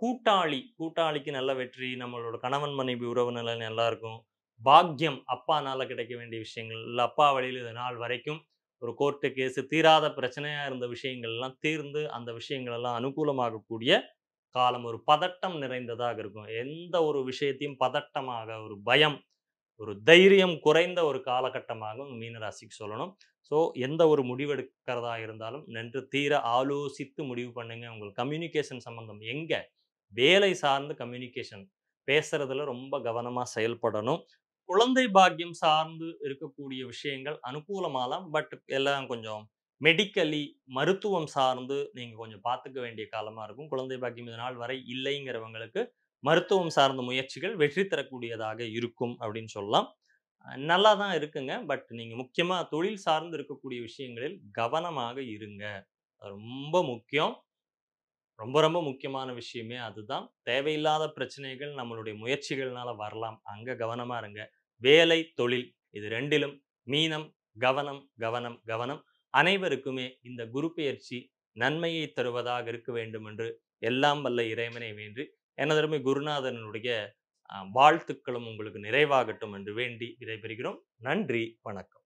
கூட்டாளி கூட்டாளிக்கு நல்ல வெற்றி நம்மளோட கணவன் மனைவி உறவு நிலை நல்லா இருக்கும் பாக்கியம் அப்பானால் கிடைக்க வேண்டிய விஷயங்கள் அப்பா வழியில் இந்த நாள் வரைக்கும் ஒரு கோர்ட்டு கேஸு தீராத பிரச்சனையாக இருந்த விஷயங்கள்லாம் தீர்ந்து அந்த விஷயங்களெல்லாம் அனுகூலமாகக்கூடிய காலம் ஒரு பதட்டம் நிறைந்ததாக இருக்கும் எந்த ஒரு விஷயத்தையும் பதட்டமாக ஒரு பயம் ஒரு தைரியம் குறைந்த ஒரு காலகட்டமாகவும் மீனராசிக்கு சொல்லணும் ஸோ எந்த ஒரு முடிவெடுக்கிறதா இருந்தாலும் நன்று தீர ஆலோசித்து முடிவு பண்ணுங்க உங்கள் கம்யூனிகேஷன் சம்மந்தம் எங்கே வேலை சார்ந்து கம்யூனிகேஷன் பேசுறதுல ரொம்ப கவனமாக செயல்படணும் குழந்தை பாக்கியம் சார்ந்து இருக்கக்கூடிய விஷயங்கள் அனுகூலமாலாம் பட் எல்லாம் கொஞ்சம் மெடிக்கலி மருத்துவம் சார்ந்து நீங்கள் கொஞ்சம் பார்த்துக்க வேண்டிய காலமாக இருக்கும் குழந்தை பாக்கியம் இது நாள் வரை இல்லைங்கிறவங்களுக்கு மருத்துவம் சார்ந்த முயற்சிகள் வெற்றி தரக்கூடியதாக இருக்கும் அப்படின்னு சொல்லலாம் நல்லா தான் இருக்குங்க பட் நீங்கள் முக்கியமாக தொழில் சார்ந்து இருக்கக்கூடிய விஷயங்களில் கவனமாக இருங்க ரொம்ப முக்கியம் ரொம்ப ரொம்ப முக்கியமான விஷயமே அதுதான் தேவையில்லாத பிரச்சனைகள் நம்மளுடைய முயற்சிகள்னால வரலாம் அங்கே கவனமாக இருங்க வேலை தொழில் இது ரெண்டிலும் மீனம் கவனம் கவனம் கவனம் அனைவருக்குமே இந்த குரு பெயர்ச்சி நன்மையை தருவதாக இருக்க வேண்டும் என்று எல்லாம் வல்ல இறைவனை வேண்டி எனதருமை குருநாதனுடைய வாழ்த்துக்களும் உங்களுக்கு நிறைவாகட்டும் என்று வேண்டி விடைபெறுகிறோம் நன்றி வணக்கம்